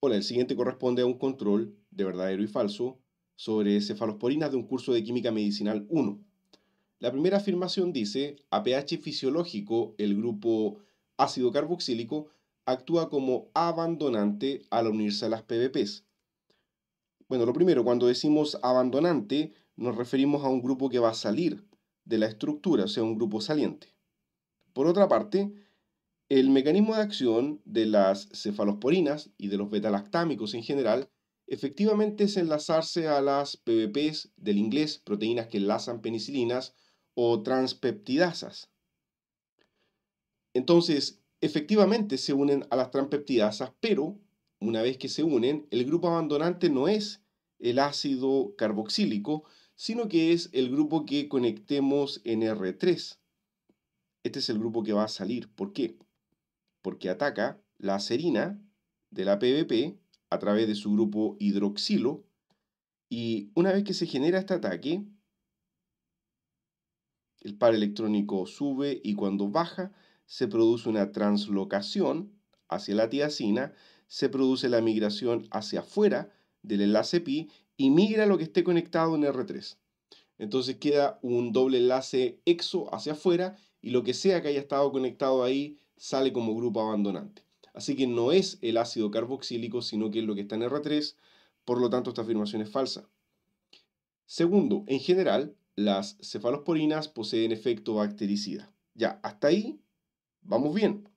Hola, el siguiente corresponde a un control de verdadero y falso sobre cefalosporinas de un curso de química medicinal 1. La primera afirmación dice, a pH fisiológico, el grupo ácido carboxílico actúa como abandonante al unirse a las PVPs. Bueno, lo primero, cuando decimos abandonante, nos referimos a un grupo que va a salir de la estructura, o sea, un grupo saliente. Por otra parte, el mecanismo de acción de las cefalosporinas y de los betalactámicos en general efectivamente es enlazarse a las PVPs del inglés, proteínas que enlazan penicilinas o transpeptidasas. Entonces, efectivamente se unen a las transpeptidasas, pero una vez que se unen, el grupo abandonante no es el ácido carboxílico, sino que es el grupo que conectemos en R3. Este es el grupo que va a salir. ¿Por qué? porque ataca la serina de la PVP a través de su grupo hidroxilo. Y una vez que se genera este ataque, el par electrónico sube y cuando baja se produce una translocación hacia la tiacina, se produce la migración hacia afuera del enlace pi y migra lo que esté conectado en R3. Entonces queda un doble enlace exo hacia afuera y lo que sea que haya estado conectado ahí sale como grupo abandonante. Así que no es el ácido carboxílico, sino que es lo que está en R3, por lo tanto esta afirmación es falsa. Segundo, en general, las cefalosporinas poseen efecto bactericida. Ya, hasta ahí vamos bien.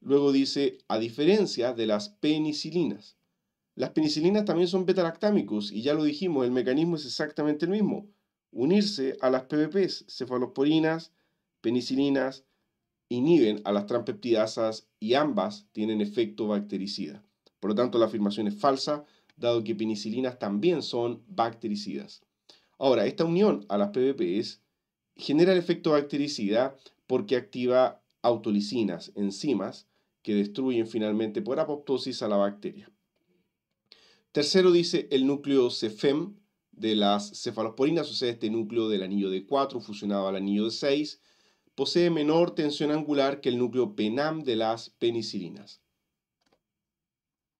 Luego dice, a diferencia de las penicilinas. Las penicilinas también son betalactámicos y ya lo dijimos, el mecanismo es exactamente el mismo. Unirse a las PVPs, cefalosporinas, penicilinas, inhiben a las transpeptidasas y ambas tienen efecto bactericida. Por lo tanto, la afirmación es falsa, dado que penicilinas también son bactericidas. Ahora, esta unión a las PBPs genera el efecto bactericida porque activa autolicinas, enzimas, que destruyen finalmente por apoptosis a la bacteria. Tercero dice el núcleo CEFEM de las cefalosporinas, o sea, este núcleo del anillo de 4 fusionado al anillo de 6, posee menor tensión angular que el núcleo PENAM de las penicilinas.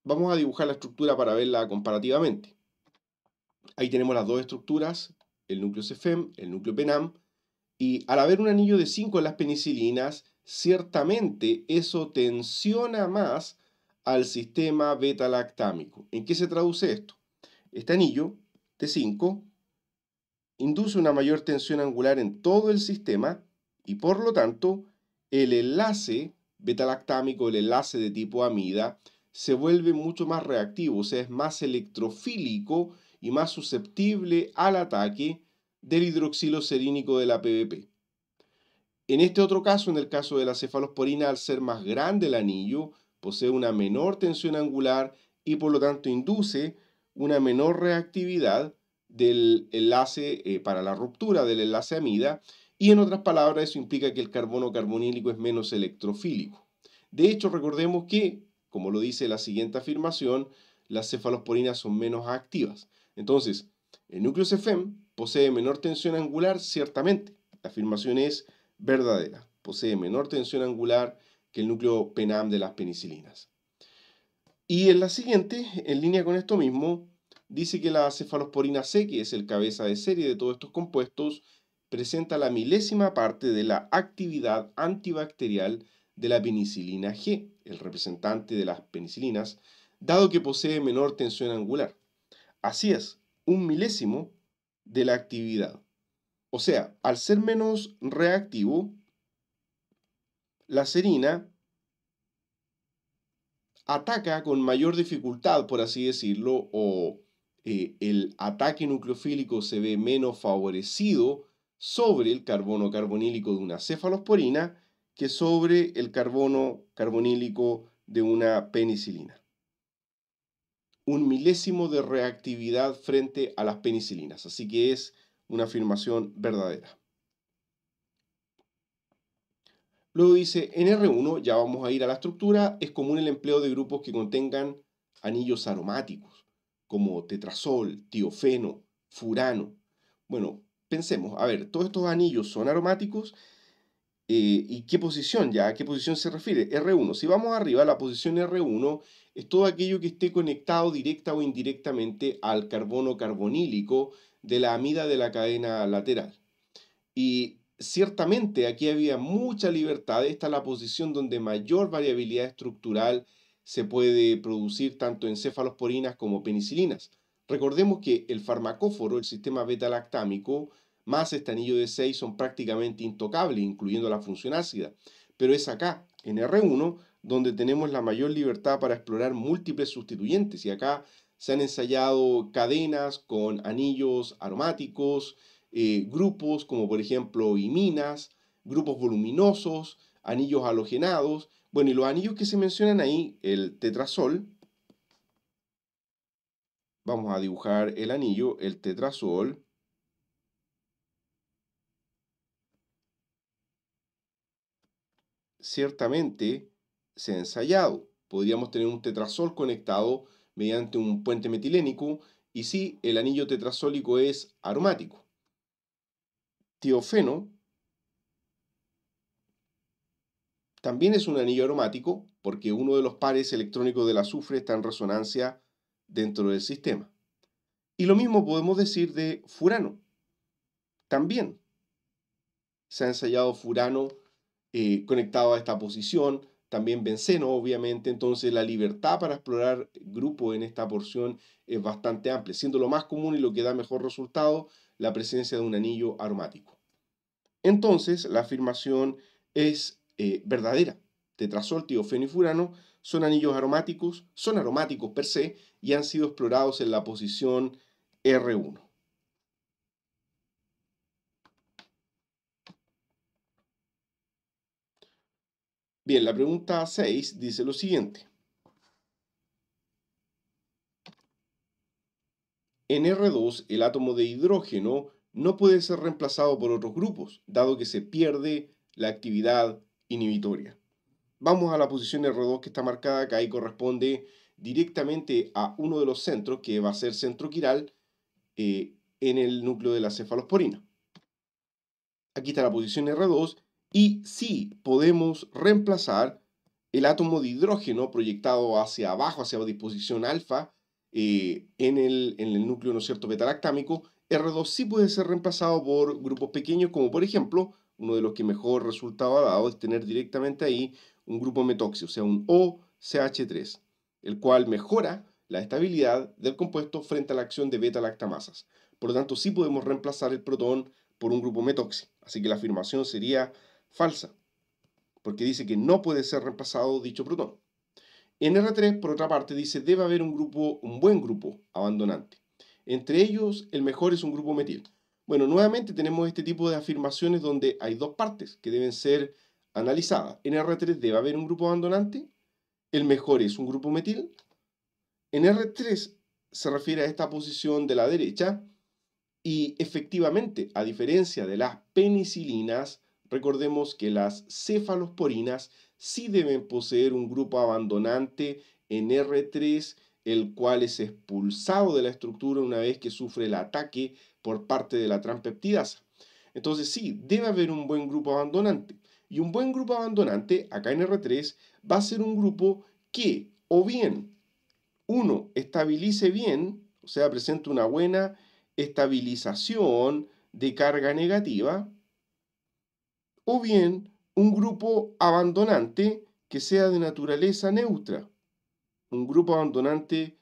Vamos a dibujar la estructura para verla comparativamente. Ahí tenemos las dos estructuras, el núcleo CFEM, el núcleo PENAM, y al haber un anillo de 5 en las penicilinas, ciertamente eso tensiona más al sistema beta-lactámico. ¿En qué se traduce esto? Este anillo de 5 induce una mayor tensión angular en todo el sistema y por lo tanto, el enlace β-lactámico el enlace de tipo amida, se vuelve mucho más reactivo, o sea, es más electrofílico y más susceptible al ataque del hidroxilo serínico de la PVP. En este otro caso, en el caso de la cefalosporina, al ser más grande el anillo, posee una menor tensión angular y por lo tanto induce una menor reactividad del enlace eh, para la ruptura del enlace amida y en otras palabras, eso implica que el carbono carbonílico es menos electrofílico. De hecho, recordemos que, como lo dice la siguiente afirmación, las cefalosporinas son menos activas. Entonces, el núcleo cefem posee menor tensión angular, ciertamente. La afirmación es verdadera. Posee menor tensión angular que el núcleo PENAM de las penicilinas. Y en la siguiente, en línea con esto mismo, dice que la cefalosporina C, que es el cabeza de serie de todos estos compuestos, presenta la milésima parte de la actividad antibacterial de la penicilina G, el representante de las penicilinas, dado que posee menor tensión angular. Así es, un milésimo de la actividad. O sea, al ser menos reactivo, la serina ataca con mayor dificultad, por así decirlo, o eh, el ataque nucleofílico se ve menos favorecido sobre el carbono carbonílico de una cefalosporina que sobre el carbono carbonílico de una penicilina. Un milésimo de reactividad frente a las penicilinas, así que es una afirmación verdadera. Luego dice, en R1, ya vamos a ir a la estructura, es común el empleo de grupos que contengan anillos aromáticos, como tetrazol, tiofeno, furano. Bueno, pensemos, a ver, todos estos anillos son aromáticos, eh, ¿y qué posición ya? ¿A qué posición se refiere? R1. Si vamos arriba, la posición R1 es todo aquello que esté conectado directa o indirectamente al carbono carbonílico de la amida de la cadena lateral. Y ciertamente aquí había mucha libertad, esta es la posición donde mayor variabilidad estructural se puede producir tanto en cefalosporinas como penicilinas. Recordemos que el farmacóforo, el sistema beta-lactámico, más este anillo de 6 son prácticamente intocables, incluyendo la función ácida. Pero es acá, en R1, donde tenemos la mayor libertad para explorar múltiples sustituyentes. Y acá se han ensayado cadenas con anillos aromáticos, eh, grupos como por ejemplo iminas, grupos voluminosos, anillos halogenados. Bueno, y los anillos que se mencionan ahí, el tetrasol, vamos a dibujar el anillo, el tetrasol. Ciertamente se ha ensayado. Podríamos tener un tetrasol conectado mediante un puente metilénico y sí, el anillo tetrasólico es aromático. Tiofeno también es un anillo aromático porque uno de los pares electrónicos del azufre está en resonancia dentro del sistema. Y lo mismo podemos decir de furano. También se ha ensayado furano eh, conectado a esta posición, también benceno, obviamente. Entonces, la libertad para explorar grupo en esta porción es bastante amplia, siendo lo más común y lo que da mejor resultado la presencia de un anillo aromático. Entonces, la afirmación es eh, verdadera. Tetrasol, tiofeno y furano son anillos aromáticos, son aromáticos per se y han sido explorados en la posición R1. Bien, la pregunta 6 dice lo siguiente. En R2, el átomo de hidrógeno no puede ser reemplazado por otros grupos, dado que se pierde la actividad inhibitoria. Vamos a la posición R2 que está marcada acá y corresponde directamente a uno de los centros, que va a ser centro quiral, eh, en el núcleo de la cefalosporina. Aquí está la posición R2 y sí podemos reemplazar el átomo de hidrógeno proyectado hacia abajo, hacia la disposición alfa, eh, en, el, núcleo, ¿no cierto?, betalactámico, R2 sí puede ser reemplazado por grupos pequeños, como por ejemplo, uno de los que mejor resultado ha dado es tener directamente ahí un grupo metoxi, o sea, un OCH3, el cual mejora la estabilidad del compuesto frente a la acción de beta-lactamasas. Por lo tanto, sí podemos reemplazar el protón por un grupo metoxi. Así que la afirmación sería falsa, porque dice que no puede ser reemplazado dicho protón. En R3, por otra parte, dice debe haber un grupo, un buen grupo abandonante. Entre ellos, el mejor es un grupo metil. Bueno, nuevamente tenemos este tipo de afirmaciones donde hay dos partes que deben ser analizada. En r 3 debe haber un grupo abandonante, el mejor es un grupo metil. En R3 se refiere a esta posición de la derecha y efectivamente, a diferencia de las penicilinas, recordemos que las cefalosporinas sí deben poseer un grupo abandonante en R3, el cual es expulsado de la estructura una vez que sufre el ataque por parte de la transpeptidasa. Entonces sí, debe haber un buen grupo abandonante. Y un buen grupo abandonante acá en R3 va a ser un grupo que o bien uno estabilice bien, o sea, presente una buena estabilización de carga negativa, o bien un grupo abandonante que sea de naturaleza neutra, un grupo abandonante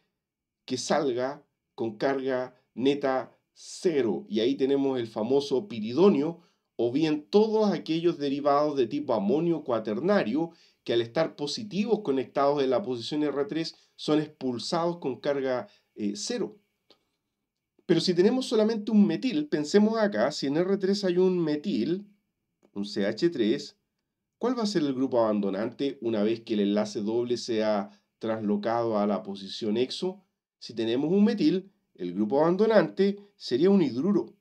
que salga con carga neta cero. Y ahí tenemos el famoso piridonio, o bien todos aquellos derivados de tipo amonio cuaternario que al estar positivos conectados en la posición R3 son expulsados con carga eh, cero. Pero si tenemos solamente un metil, pensemos acá, si en R3 hay un metil, un CH3, ¿cuál va a ser el grupo abandonante una vez que el enlace doble sea traslocado a la posición exo? Si tenemos un metil, el grupo abandonante sería un hidruro,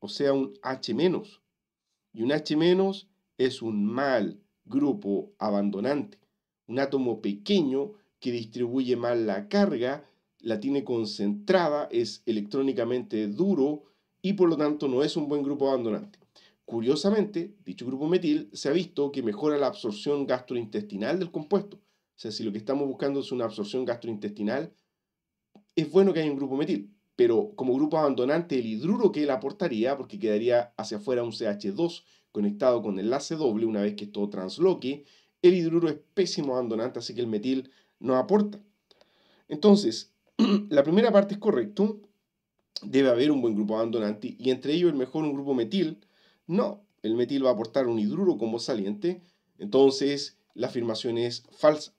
o sea, un H- y un H- es un mal grupo abandonante, un átomo pequeño que distribuye mal la carga, la tiene concentrada, es electrónicamente duro y por lo tanto no es un buen grupo abandonante. Curiosamente, dicho grupo metil se ha visto que mejora la absorción gastrointestinal del compuesto. O sea, si lo que estamos buscando es una absorción gastrointestinal, es bueno que haya un grupo metil pero como grupo abandonante el hidruro que él aportaría, porque quedaría hacia afuera un CH2 conectado con enlace doble una vez que todo transloque, el hidruro es pésimo abandonante, así que el metil no aporta. Entonces, la primera parte es correcta, debe haber un buen grupo abandonante y entre ellos el mejor un grupo metil. No, el metil va a aportar un hidruro como saliente, entonces la afirmación es falsa.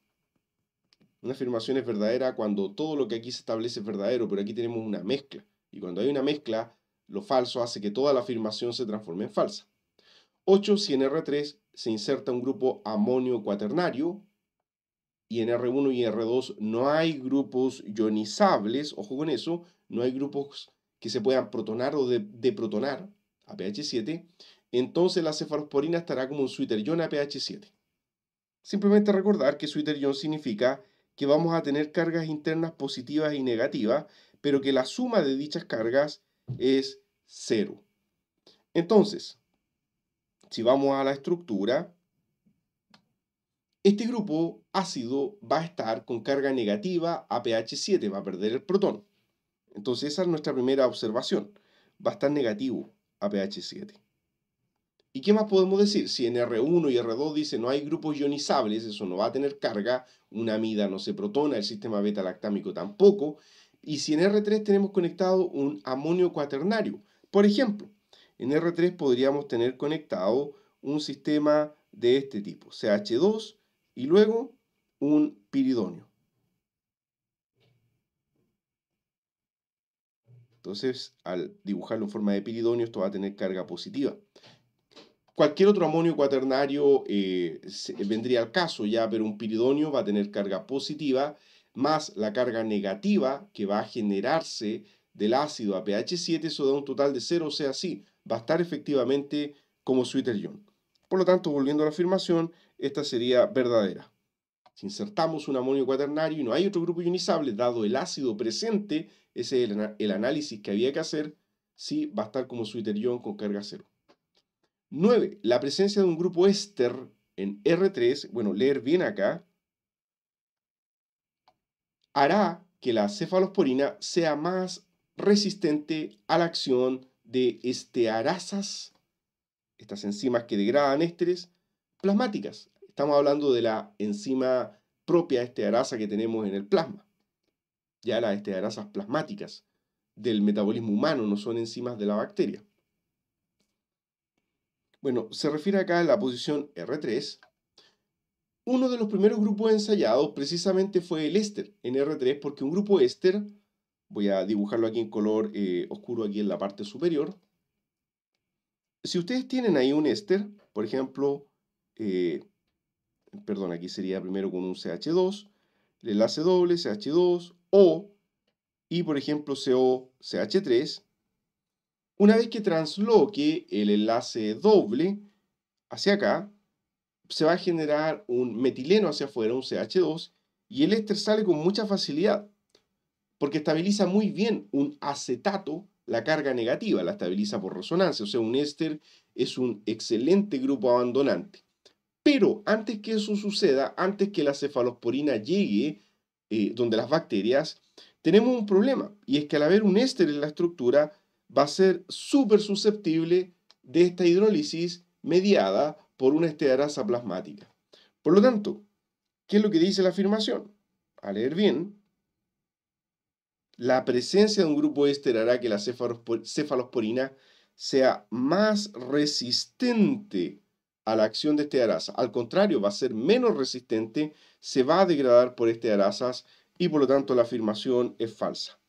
Una afirmación es verdadera cuando todo lo que aquí se establece es verdadero, pero aquí tenemos una mezcla. Y cuando hay una mezcla, lo falso hace que toda la afirmación se transforme en falsa. 8. Si en R3 se inserta un grupo amonio cuaternario y en R1 y R2 no hay grupos ionizables, ojo con eso, no hay grupos que se puedan protonar o deprotonar a pH 7, entonces la cefalosporina estará como un ion a pH 7. Simplemente recordar que ion significa que vamos a tener cargas internas positivas y negativas, pero que la suma de dichas cargas es cero. Entonces, si vamos a la estructura, este grupo ácido va a estar con carga negativa a pH 7, va a perder el protón. Entonces esa es nuestra primera observación, va a estar negativo a pH 7. ¿Y qué más podemos decir? Si en R1 y R2 dice no hay grupos ionizables, eso no va a tener carga, una amida no se protona, el sistema beta-lactámico tampoco. Y si en R3 tenemos conectado un amonio cuaternario, por ejemplo, en R3 podríamos tener conectado un sistema de este tipo, CH2 y luego un piridonio. Entonces, al dibujarlo en forma de piridonio, esto va a tener carga positiva. Cualquier otro amonio cuaternario eh, eh, vendría al caso ya, pero un piridonio va a tener carga positiva más la carga negativa que va a generarse del ácido a pH 7, eso da un total de 0, o sea, sí, va a estar efectivamente como suiterión. Por lo tanto, volviendo a la afirmación, esta sería verdadera. Si insertamos un amonio cuaternario y no hay otro grupo ionizable, dado el ácido presente, ese es el, análisis que había que hacer, sí va a estar como suiterión con carga 0. 9. La presencia de un grupo éster en R3, bueno, leer bien acá, hará que la cefalosporina sea más resistente a la acción de estearasas, estas enzimas que degradan ésteres plasmáticas. Estamos hablando de la enzima propia estearasa que tenemos en el plasma. Ya las estearasas plasmáticas del metabolismo humano no son enzimas de la bacteria. Bueno, se refiere acá a la posición R3. Uno de los primeros grupos ensayados precisamente fue el éster en R3, porque un grupo éster, voy a dibujarlo aquí en color eh, oscuro aquí en la parte superior. Si ustedes tienen ahí un éster, por ejemplo, eh, perdón, aquí sería primero con un CH2, el enlace doble, CH2, O, y por ejemplo ch 3 una vez que transloque el enlace doble hacia acá, se va a generar un metileno hacia afuera, un CH2, y el éster sale con mucha facilidad, porque estabiliza muy bien un acetato la carga negativa, la estabiliza por resonancia, o sea, un éster es un excelente grupo abandonante. Pero antes que eso suceda, antes que la cefalosporina llegue eh, donde las bacterias, tenemos un problema, y es que al haber un éster en la estructura, va a ser súper susceptible de esta hidrólisis mediada por una estearasa plasmática. Por lo tanto, ¿qué es lo que dice la afirmación? A leer bien, la presencia de un grupo éster hará que la cefalosporina sea más resistente a la acción de estearasa. Al contrario, va a ser menos resistente, se va a degradar por estearasas y por lo tanto la afirmación es falsa.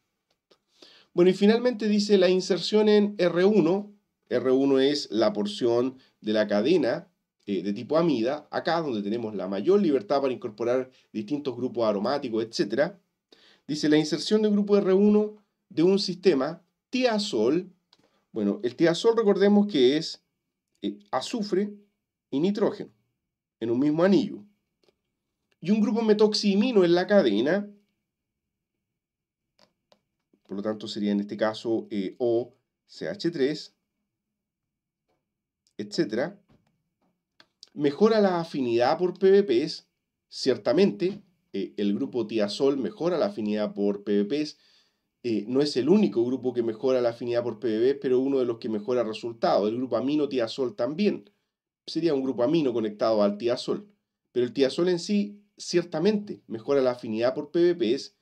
Bueno, y finalmente dice la inserción en R1. R1 es la porción de la cadena eh, de tipo amida, acá donde tenemos la mayor libertad para incorporar distintos grupos aromáticos, etc. Dice la inserción de grupo R1 de un sistema tiazol. Bueno, el tiazol recordemos que es eh, azufre y nitrógeno en un mismo anillo. Y un grupo metoximino en la cadena por lo tanto, sería en este caso och eh, O, 3 etc. Mejora la afinidad por PVPs, ciertamente. Eh, el grupo tiazol mejora la afinidad por PVPs. Eh, no es el único grupo que mejora la afinidad por PVPs, pero uno de los que mejora el resultado. El grupo amino tiazol también. Sería un grupo amino conectado al tiazol. Pero el tiazol en sí, ciertamente, mejora la afinidad por PVPs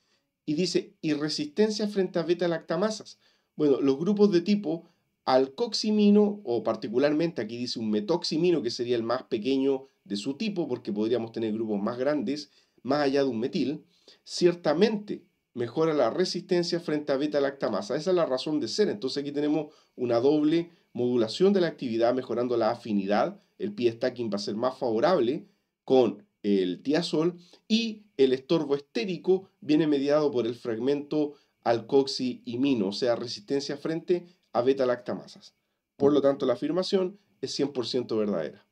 y dice, y resistencia frente a beta-lactamasas. Bueno, los grupos de tipo alcoximino, o particularmente aquí dice un metoximino, que sería el más pequeño de su tipo, porque podríamos tener grupos más grandes, más allá de un metil, ciertamente mejora la resistencia frente a beta-lactamasa. Esa es la razón de ser. Entonces aquí tenemos una doble modulación de la actividad, mejorando la afinidad. El pie stacking va a ser más favorable con el tiazol, y el estorbo estérico viene mediado por el fragmento alcoxi-imino, o sea, resistencia frente a beta-lactamasas. Por lo tanto, la afirmación es 100% verdadera.